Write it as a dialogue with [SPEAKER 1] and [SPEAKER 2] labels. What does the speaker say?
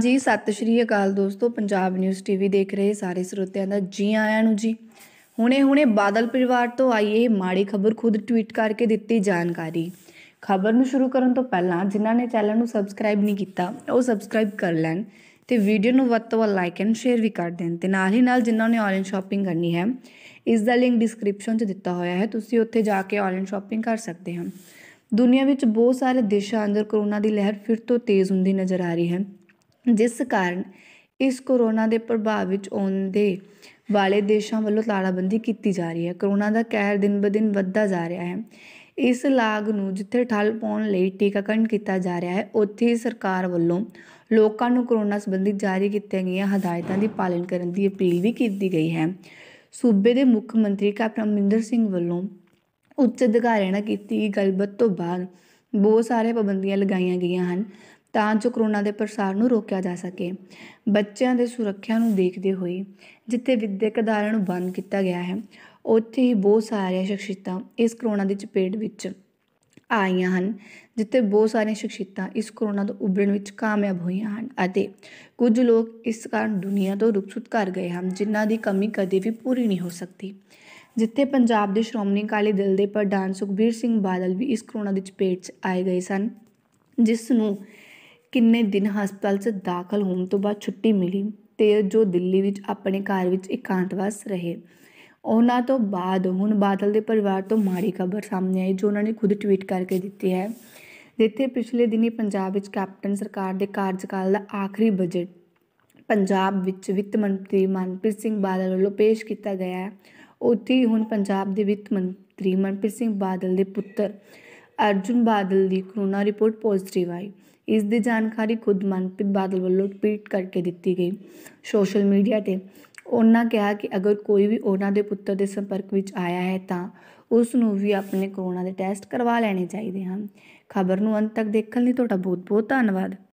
[SPEAKER 1] ਜੀ ਸਤਿ ਸ਼੍ਰੀ ਅਕਾਲ ਦੋਸਤੋ ਪੰਜਾਬ ਨਿਊਜ਼ ਟੀਵੀ ਦੇਖ ਰਹੇ ਸਾਰੇ ਸਰੋਤਿਆਂ ਦਾ ਜੀ ਆਇਆਂ ਨੂੰ ਜੀ ਹੁਣੇ-ਹੁਣੇ ਬਾਦਲ ਪਰਿਵਾਰ ਤੋਂ ਆਈ ਇਹ ਮਾੜੀ ਖਬਰ ਖੁਦ ਟਵੀਟ ਕਰਕੇ ਦਿੱਤੀ ਜਾਣਕਾਰੀ ਖਬਰ ਨੂੰ ਸ਼ੁਰੂ ਕਰਨ ਤੋਂ ਪਹਿਲਾਂ ਜਿਨ੍ਹਾਂ ਨੇ ਚੈਨਲ ਨੂੰ ਸਬਸਕ੍ਰਾਈਬ ਨਹੀਂ ਕੀਤਾ ਉਹ ਸਬਸਕ੍ਰਾਈਬ ਕਰ ਲੈਣ ਤੇ ਵੀਡੀਓ ਨੂੰ ਵੱਧ ਤੋਂ ਵੱਧ ਲਾਈਕ ਐਂਡ ਸ਼ੇਅਰ ਵੀ ਕਰ ਦੇਣ ਤੇ ਨਾਲ ਹੀ ਨਾਲ ਜਿਨ੍ਹਾਂ ਨੇ ਆਨਲਾਈਨ ਸ਼ਾਪਿੰਗ ਕਰਨੀ ਹੈ ਇਸ ਦਾ ਲਿੰਕ ਡਿਸਕ੍ਰਿਪਸ਼ਨ 'ਚ ਦਿੱਤਾ ਹੋਇਆ ਹੈ ਤੁਸੀਂ ਉੱਥੇ ਜਾ ਕੇ ਆਨਲਾਈਨ ਸ਼ਾਪਿੰਗ ਕਰ ਸਕਦੇ ਹੋ ਦੁਨੀਆ ਵਿੱਚ ਬਹੁਤ ਸਾਰੇ ਦੇਸ਼ਾਂ ਅੰਦਰ ਕਰੋਨਾ ਦੀ ਲਹਿਰ ਫਿਰ ਤੋਂ ਤੇਜ਼ ਹੁੰਦੀ ਨਜ਼ਰ ਆ ਰਹੀ ਹੈ ਜਿਸ ਕਾਰਨ ਇਸ ਕੋਰੋਨਾ ਦੇ ਪ੍ਰਭਾਵ ਵਿੱਚ ਆਉਂਦੇ ਵਾਲੇ ਦੇਸ਼ਾਂ ਵੱਲੋਂ ਤਾਲਾਬੰਦੀ ਕੀਤੀ ਜਾ ਰਹੀ ਹੈ ਕਰੋਨਾ ਦਾ ਕਹਿਰ ਦਿਨ ਬਦਿਨ ਦਿਨ ਵੱਧਦਾ ਜਾ ਰਿਹਾ ਹੈ ਇਸ ਲਾਗ ਨੂੰ ਜਿੱਥੇ ਠੱਲ ਪਾਉਣ ਲਈ ਟੀਕਾਕਰਨ ਕੀਤਾ ਜਾ ਰਿਹਾ ਹੈ ਉੱਥੇ ਹੀ ਸਰਕਾਰ ਵੱਲੋਂ ਲੋਕਾਂ ਨੂੰ ਕਰੋਨਾ ਸੰਬੰਧੀ ਜਾਰੀ ਕੀਤੀਆਂ ਗਈਆਂ ਹਦਾਇਤਾਂ ਦੀ ਪਾਲਣ ਕਰਨ ਦੀ ਅਪੀਲ ਵੀ ਕੀਤੀ ਗਈ ਹੈ ਸੂਬੇ ਦੇ ਮੁੱਖ ਮੰਤਰੀ ਕੈਪਟਨ ਅਮਰਿੰਦਰ ਸਿੰਘ ਵੱਲੋਂ ਉੱਚ ਅਧਿਕਾਰੀਆਂ ਨਾਲ ਕੀਤੀ ਗਈ ਗੱਲਬਾਤ ਤੋਂ ਬਾਅਦ ਬਹੁਤ ਸਾਰੇ ਪਾਬੰਦੀਆਂ ਲਗਾਈਆਂ ਗਈਆਂ ਹਨ ਤਾਂ ਜੋ ਕਰੋਨਾ ਦੇ ਪ੍ਰਸਾਰ ਨੂੰ ਰੋਕਿਆ ਜਾ ਸਕੇ ਬੱਚਿਆਂ ਦੇ ਸੁਰੱਖਿਆ ਨੂੰ ਦੇਖਦੇ ਹੋਏ ਜਿੱਥੇ ਵਿਦਿਅਕ ਅਦਾਰਿਆਂ ਨੂੰ ਬੰਦ ਕੀਤਾ ਗਿਆ ਹੈ ਉੱਥੇ ਹੀ ਬਹੁਤ ਸਾਰੀਆਂ ਸ਼ਖਸੀਤਾ ਇਸ ਕਰੋਨਾ ਦੀ ਚਪੇਟ ਵਿੱਚ ਆਈਆਂ ਹਨ ਜਿੱਥੇ ਬਹੁਤ ਸਾਰੀਆਂ ਸ਼ਖਸੀਤਾ ਇਸ ਕਰੋਨਾ ਤੋਂ ਉੱਭਰਣ ਵਿੱਚ ਕਾਮਯਾਬ ਹੋਈਆਂ ਹਨ ਅਤੇ ਕੁਝ ਲੋਕ ਇਸ ਕਾਰਨ ਦੁਨੀਆ ਤੋਂ ਰੁਖਸਤ ਕਰ ਗਏ ਹਨ ਜਿਨ੍ਹਾਂ ਦੀ ਕਮੀ ਕਦੇ ਵੀ ਪੂਰੀ ਨਹੀਂ ਹੋ ਸਕਦੀ ਜਿੱਥੇ ਪੰਜਾਬ ਦੇ ਸ਼੍ਰੋਮਣੀ ਕਾਲੀ ਦਿਲ ਦੇ ਪ੍ਰਧਾਨ ਸੁਖਬੀਰ ਸਿੰਘ ਬਾਦਲ ਵੀ ਇਸ ਕਰੋਨਾ ਦੀ ਚਪੇਟ 'ਚ ਆਏ ਗਏ ਸਨ ਜਿਸ ਨੂੰ ਕਿੰਨੇ ਦਿਨ ਹਸਪਤਾਲ 'ਚ ਦਾਖਲ ਹੋਣ ਤੋਂ ਬਾਅਦ ਛੁੱਟੀ ਮਿਲੀ ਤੇ ਜੋ ਦਿੱਲੀ ਵਿੱਚ ਆਪਣੇ ਘਰ ਵਿੱਚ ਇਕਾਂਤਵਾਸ ਰਹੇ ਉਹਨਾਂ ਤੋਂ ਬਾਅਦ ਹੁਣ ਬਾਦਲ ਦੇ ਪਰਿਵਾਰ ਤੋਂ ਮਾੜੀ ਖਬਰ ਸਾਹਮਣੇ ਆਈ ਜੋ ਉਹਨਾਂ ਨੇ ਖੁਦ ਟਵੀਟ ਕਰਕੇ ਦਿੱਤੀ ਹੈ ਜਿੱਥੇ ਪਿਛਲੇ ਦਿਨੀ ਪੰਜਾਬ ਵਿੱਚ ਕੈਪਟਨ ਸਰਕਾਰ ਦੇ ਕਾਰਜਕਾਲ ਦਾ ਆਖਰੀ ਬਜਟ ਪੰਜਾਬ ਵਿੱਚ ਵਿੱਤ ਮੰਤਰੀ ਮਨਪ੍ਰੀਤ ਸਿੰਘ ਬਾਦਲ ਵੱਲੋਂ ਪੇਸ਼ ਕੀਤਾ ਗਿਆ ਹੈ ਉੱਥੇ ਹੁਣ ਪੰਜਾਬ ਦੇ ਵਿੱਤ ਮੰਤਰੀ ਮਨਪ੍ਰੀਤ ਸਿੰਘ ਬਾਦਲ ਦੇ ਪੁੱਤਰ ਅਰਜੁਨ ਬਾਦਲ ਦੀ ਕਰੋਨਾ ਰਿਪੋਰਟ ਪੋਜ਼ਿਟਿਵ ਆਈ ਇਸ ਦੀ ਜਾਣਕਾਰੀ ਖੁਦ ਮਨਪ੍ਰੀਤ ਬਾਦਲ ਵੱਲੋਂ ਟਵੀਟ ਕਰਕੇ ਦਿੱਤੀ ਗਈ ਸੋਸ਼ਲ ਮੀਡੀਆ ਤੇ ਉਹਨਾਂ ਕਿਹਾ ਕਿ ਅਗਰ ਕੋਈ ਵੀ ਉਹਨਾਂ ਦੇ ਪੁੱਤਰ ਦੇ ਸੰਪਰਕ ਵਿੱਚ ਆਇਆ ਹੈ ਤਾਂ ਉਸ ਨੂੰ ਵੀ ਆਪਣੇ ਕੋਰੋਨਾ ਦੇ ਟੈਸਟ ਕਰਵਾ ਲੈਣੇ ਚਾਹੀਦੇ ਹਨ ਖਬਰ ਨੂੰ ਅੰਤ ਤੱਕ ਦੇਖਣ ਲਈ ਤੁਹਾਡਾ ਬਹੁਤ ਬਹੁਤ ਧੰਨਵਾਦ